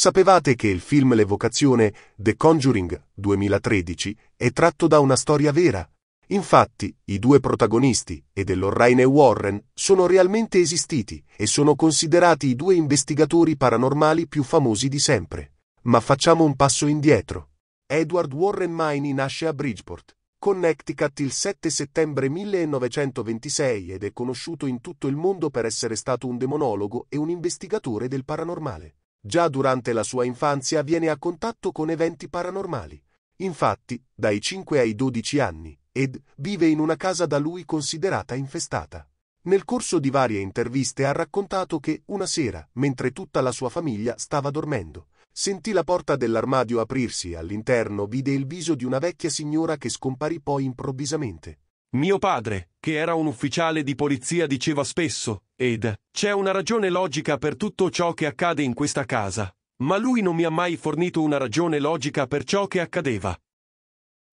Sapevate che il film L'Evocazione, The Conjuring 2013, è tratto da una storia vera? Infatti, i due protagonisti, ed Lorraine e Warren, sono realmente esistiti e sono considerati i due investigatori paranormali più famosi di sempre. Ma facciamo un passo indietro. Edward Warren Miney nasce a Bridgeport, Connecticut il 7 settembre 1926 ed è conosciuto in tutto il mondo per essere stato un demonologo e un investigatore del paranormale. Già durante la sua infanzia viene a contatto con eventi paranormali. Infatti, dai 5 ai 12 anni, ed vive in una casa da lui considerata infestata. Nel corso di varie interviste ha raccontato che una sera, mentre tutta la sua famiglia stava dormendo, sentì la porta dell'armadio aprirsi e all'interno vide il viso di una vecchia signora che scomparì poi improvvisamente. Mio padre, che era un ufficiale di polizia, diceva spesso, ed c'è una ragione logica per tutto ciò che accade in questa casa, ma lui non mi ha mai fornito una ragione logica per ciò che accadeva.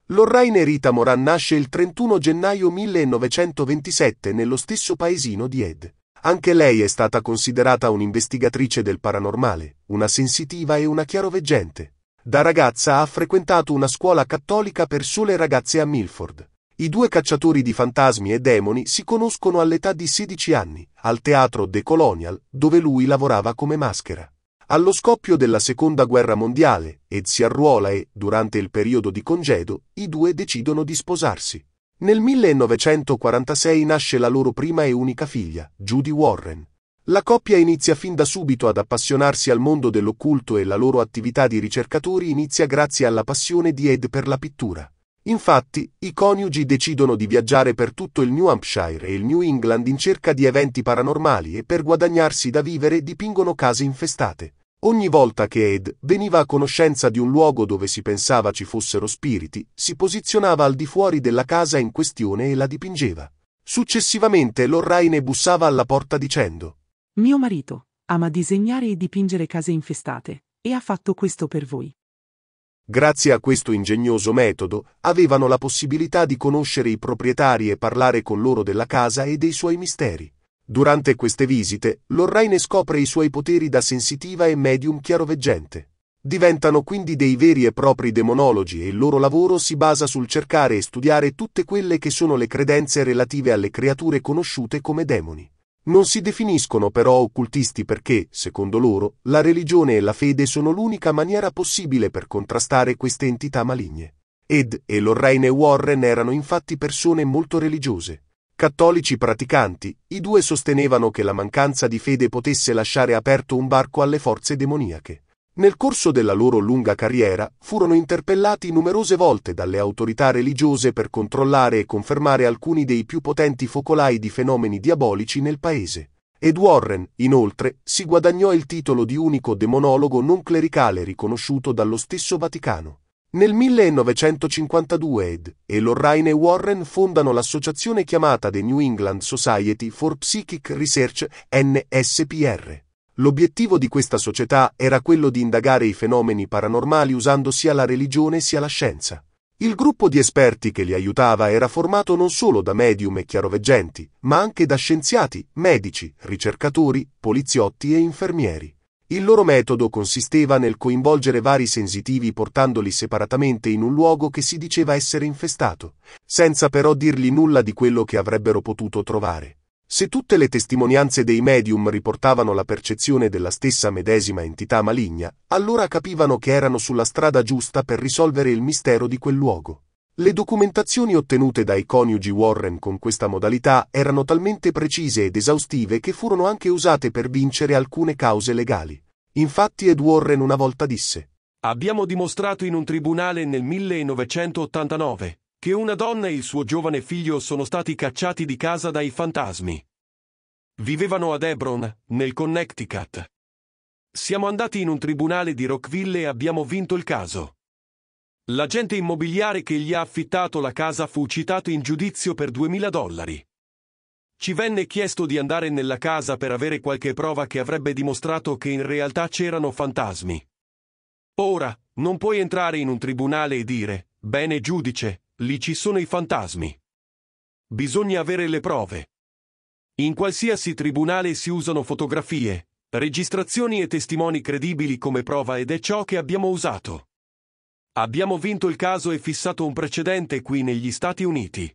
Lorraine Rita Moran nasce il 31 gennaio 1927 nello stesso paesino di Ed. Anche lei è stata considerata un'investigatrice del paranormale, una sensitiva e una chiaroveggente. Da ragazza ha frequentato una scuola cattolica per sole ragazze a Milford i due cacciatori di fantasmi e demoni si conoscono all'età di 16 anni, al teatro The Colonial, dove lui lavorava come maschera. Allo scoppio della seconda guerra mondiale, Ed si arruola e, durante il periodo di congedo, i due decidono di sposarsi. Nel 1946 nasce la loro prima e unica figlia, Judy Warren. La coppia inizia fin da subito ad appassionarsi al mondo dell'occulto e la loro attività di ricercatori inizia grazie alla passione di Ed per la pittura. Infatti, i coniugi decidono di viaggiare per tutto il New Hampshire e il New England in cerca di eventi paranormali e per guadagnarsi da vivere dipingono case infestate. Ogni volta che Ed veniva a conoscenza di un luogo dove si pensava ci fossero spiriti, si posizionava al di fuori della casa in questione e la dipingeva. Successivamente Lorraine bussava alla porta dicendo Mio marito ama disegnare e dipingere case infestate, e ha fatto questo per voi. Grazie a questo ingegnoso metodo, avevano la possibilità di conoscere i proprietari e parlare con loro della casa e dei suoi misteri. Durante queste visite, Lorraine scopre i suoi poteri da sensitiva e medium chiaroveggente. Diventano quindi dei veri e propri demonologi e il loro lavoro si basa sul cercare e studiare tutte quelle che sono le credenze relative alle creature conosciute come demoni. Non si definiscono però occultisti perché, secondo loro, la religione e la fede sono l'unica maniera possibile per contrastare queste entità maligne. Ed e Lorraine Warren erano infatti persone molto religiose. Cattolici praticanti, i due sostenevano che la mancanza di fede potesse lasciare aperto un barco alle forze demoniache. Nel corso della loro lunga carriera furono interpellati numerose volte dalle autorità religiose per controllare e confermare alcuni dei più potenti focolai di fenomeni diabolici nel paese. Ed Warren, inoltre, si guadagnò il titolo di unico demonologo non clericale riconosciuto dallo stesso Vaticano. Nel 1952 Ed e Lorraine Warren fondano l'associazione chiamata The New England Society for Psychic Research NSPR L'obiettivo di questa società era quello di indagare i fenomeni paranormali usando sia la religione sia la scienza. Il gruppo di esperti che li aiutava era formato non solo da medium e chiaroveggenti, ma anche da scienziati, medici, ricercatori, poliziotti e infermieri. Il loro metodo consisteva nel coinvolgere vari sensitivi portandoli separatamente in un luogo che si diceva essere infestato, senza però dirgli nulla di quello che avrebbero potuto trovare. Se tutte le testimonianze dei medium riportavano la percezione della stessa medesima entità maligna, allora capivano che erano sulla strada giusta per risolvere il mistero di quel luogo. Le documentazioni ottenute dai coniugi Warren con questa modalità erano talmente precise ed esaustive che furono anche usate per vincere alcune cause legali. Infatti Ed Warren una volta disse Abbiamo dimostrato in un tribunale nel 1989 che una donna e il suo giovane figlio sono stati cacciati di casa dai fantasmi. Vivevano ad Hebron, nel Connecticut. Siamo andati in un tribunale di Rockville e abbiamo vinto il caso. L'agente immobiliare che gli ha affittato la casa fu citato in giudizio per 2000 dollari. Ci venne chiesto di andare nella casa per avere qualche prova che avrebbe dimostrato che in realtà c'erano fantasmi. Ora, non puoi entrare in un tribunale e dire, bene giudice, Lì ci sono i fantasmi. Bisogna avere le prove. In qualsiasi tribunale si usano fotografie, registrazioni e testimoni credibili come prova ed è ciò che abbiamo usato. Abbiamo vinto il caso e fissato un precedente qui negli Stati Uniti.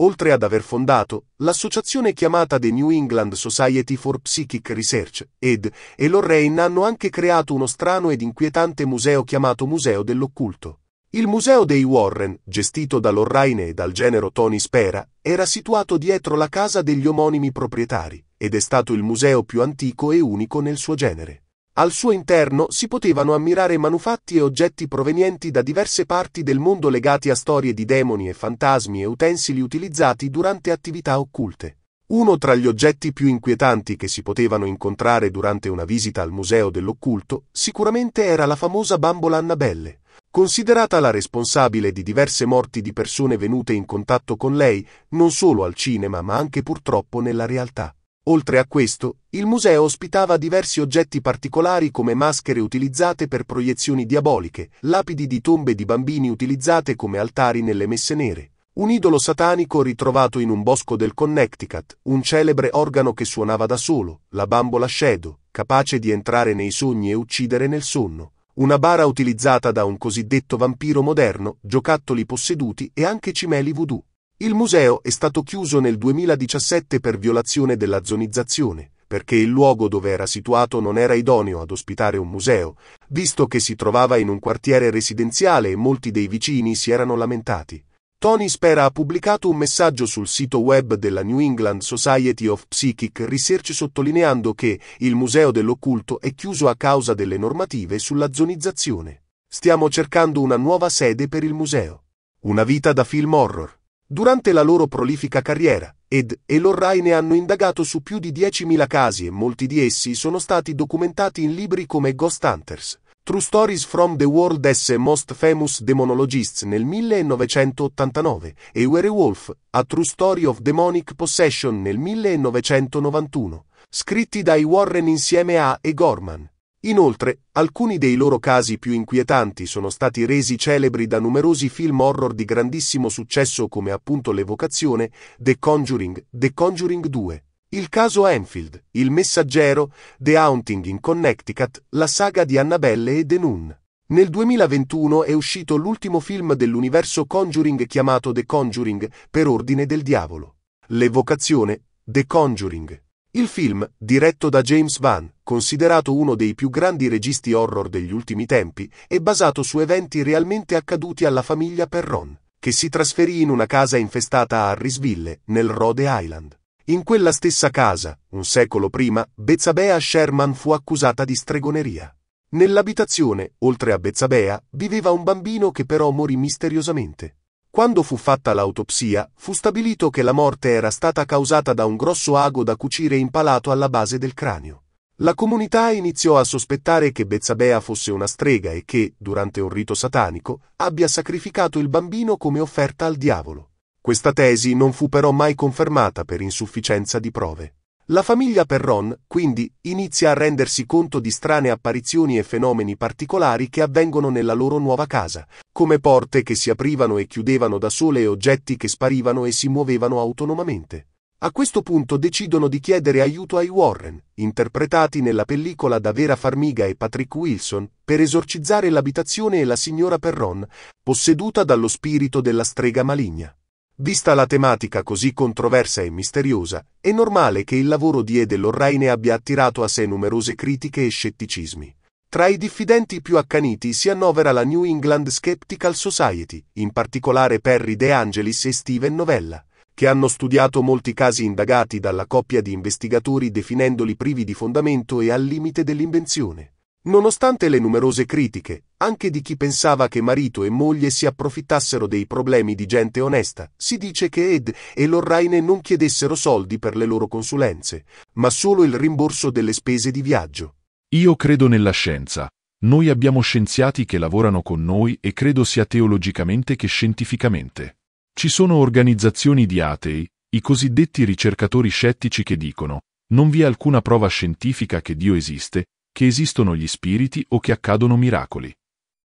Oltre ad aver fondato l'associazione chiamata The New England Society for Psychic Research, ed e Lorraine hanno anche creato uno strano ed inquietante museo chiamato Museo dell'Occulto. Il museo dei Warren, gestito dall'Orraine e dal genero Tony Spera, era situato dietro la casa degli omonimi proprietari ed è stato il museo più antico e unico nel suo genere. Al suo interno si potevano ammirare manufatti e oggetti provenienti da diverse parti del mondo legati a storie di demoni e fantasmi e utensili utilizzati durante attività occulte. Uno tra gli oggetti più inquietanti che si potevano incontrare durante una visita al Museo dell'Occulto sicuramente era la famosa bambola Annabelle, considerata la responsabile di diverse morti di persone venute in contatto con lei, non solo al cinema ma anche purtroppo nella realtà. Oltre a questo, il museo ospitava diversi oggetti particolari come maschere utilizzate per proiezioni diaboliche, lapidi di tombe di bambini utilizzate come altari nelle messe nere, un idolo satanico ritrovato in un bosco del Connecticut, un celebre organo che suonava da solo, la bambola Shadow, capace di entrare nei sogni e uccidere nel sonno, una bara utilizzata da un cosiddetto vampiro moderno, giocattoli posseduti e anche cimeli voodoo. Il museo è stato chiuso nel 2017 per violazione della zonizzazione, perché il luogo dove era situato non era idoneo ad ospitare un museo, visto che si trovava in un quartiere residenziale e molti dei vicini si erano lamentati. Tony Spera ha pubblicato un messaggio sul sito web della New England Society of Psychic Research sottolineando che il Museo dell'Occulto è chiuso a causa delle normative sulla zonizzazione. Stiamo cercando una nuova sede per il museo. Una vita da film horror. Durante la loro prolifica carriera, ed e Lorraine hanno indagato su più di 10.000 casi e molti di essi sono stati documentati in libri come Ghost Hunters, True Stories from the World's Most Famous Demonologists nel 1989 e Werewolf, A True Story of Demonic Possession nel 1991, scritti dai Warren insieme a E. Gorman. Inoltre, alcuni dei loro casi più inquietanti sono stati resi celebri da numerosi film horror di grandissimo successo come appunto L'Evocazione, The Conjuring, The Conjuring 2, il caso Enfield, Il messaggero, The Haunting in Connecticut, la saga di Annabelle e The Nun. Nel 2021 è uscito l'ultimo film dell'universo Conjuring chiamato The Conjuring per ordine del diavolo. L'evocazione The Conjuring. Il film, diretto da James Van, considerato uno dei più grandi registi horror degli ultimi tempi, è basato su eventi realmente accaduti alla famiglia Perron, che si trasferì in una casa infestata a Harrisville, nel Rhode Island. In quella stessa casa, un secolo prima, Bezzabea Sherman fu accusata di stregoneria. Nell'abitazione, oltre a Bezzabea, viveva un bambino che però morì misteriosamente. Quando fu fatta l'autopsia, fu stabilito che la morte era stata causata da un grosso ago da cucire impalato alla base del cranio. La comunità iniziò a sospettare che Bezzabea fosse una strega e che, durante un rito satanico, abbia sacrificato il bambino come offerta al diavolo. Questa tesi non fu però mai confermata per insufficienza di prove. La famiglia Perron, quindi, inizia a rendersi conto di strane apparizioni e fenomeni particolari che avvengono nella loro nuova casa, come porte che si aprivano e chiudevano da sole e oggetti che sparivano e si muovevano autonomamente. A questo punto decidono di chiedere aiuto ai Warren, interpretati nella pellicola da Vera Farmiga e Patrick Wilson, per esorcizzare l'abitazione e la signora Perron, posseduta dallo spirito della strega maligna. Vista la tematica così controversa e misteriosa, è normale che il lavoro di Ede Lorraine abbia attirato a sé numerose critiche e scetticismi. Tra i diffidenti più accaniti si annovera la New England Skeptical Society, in particolare Perry De Angelis e Steven Novella, che hanno studiato molti casi indagati dalla coppia di investigatori definendoli privi di fondamento e al limite dell'invenzione. Nonostante le numerose critiche, anche di chi pensava che marito e moglie si approfittassero dei problemi di gente onesta, si dice che Ed e Lorraine non chiedessero soldi per le loro consulenze, ma solo il rimborso delle spese di viaggio. Io credo nella scienza. Noi abbiamo scienziati che lavorano con noi e credo sia teologicamente che scientificamente. Ci sono organizzazioni di atei, i cosiddetti ricercatori scettici che dicono non vi è alcuna prova scientifica che Dio esiste, che esistono gli spiriti o che accadono miracoli.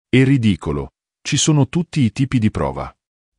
È ridicolo, ci sono tutti i tipi di prova.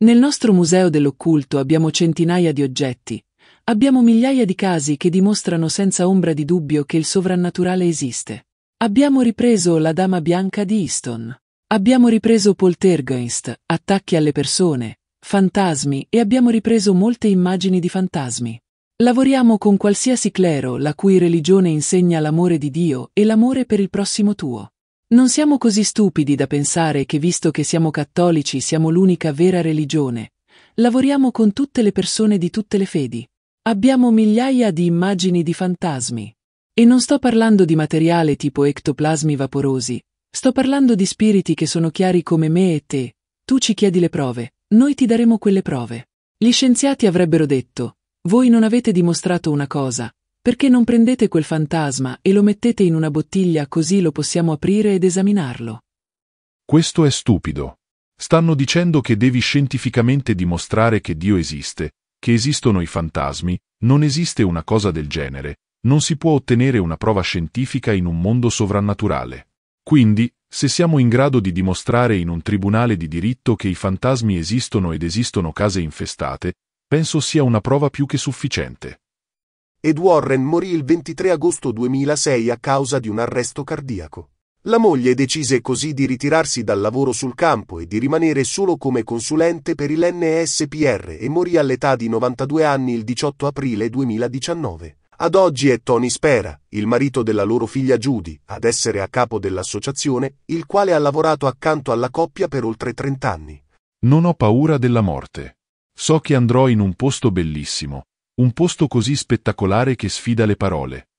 Nel nostro museo dell'occulto abbiamo centinaia di oggetti, abbiamo migliaia di casi che dimostrano senza ombra di dubbio che il sovrannaturale esiste. Abbiamo ripreso la Dama Bianca di Easton. Abbiamo ripreso poltergeist, attacchi alle persone, fantasmi e abbiamo ripreso molte immagini di fantasmi. Lavoriamo con qualsiasi clero la cui religione insegna l'amore di Dio e l'amore per il prossimo tuo. Non siamo così stupidi da pensare che visto che siamo cattolici siamo l'unica vera religione. Lavoriamo con tutte le persone di tutte le fedi. Abbiamo migliaia di immagini di fantasmi. E non sto parlando di materiale tipo ectoplasmi vaporosi, sto parlando di spiriti che sono chiari come me e te. Tu ci chiedi le prove, noi ti daremo quelle prove. Gli scienziati avrebbero detto, voi non avete dimostrato una cosa, perché non prendete quel fantasma e lo mettete in una bottiglia così lo possiamo aprire ed esaminarlo? Questo è stupido. Stanno dicendo che devi scientificamente dimostrare che Dio esiste, che esistono i fantasmi, non esiste una cosa del genere, non si può ottenere una prova scientifica in un mondo sovrannaturale. Quindi, se siamo in grado di dimostrare in un tribunale di diritto che i fantasmi esistono ed esistono case infestate, Penso sia una prova più che sufficiente. Ed Warren morì il 23 agosto 2006 a causa di un arresto cardiaco. La moglie decise così di ritirarsi dal lavoro sul campo e di rimanere solo come consulente per il NSPR e morì all'età di 92 anni il 18 aprile 2019. Ad oggi è Tony Spera, il marito della loro figlia Judy, ad essere a capo dell'associazione, il quale ha lavorato accanto alla coppia per oltre 30 anni. Non ho paura della morte. So che andrò in un posto bellissimo, un posto così spettacolare che sfida le parole.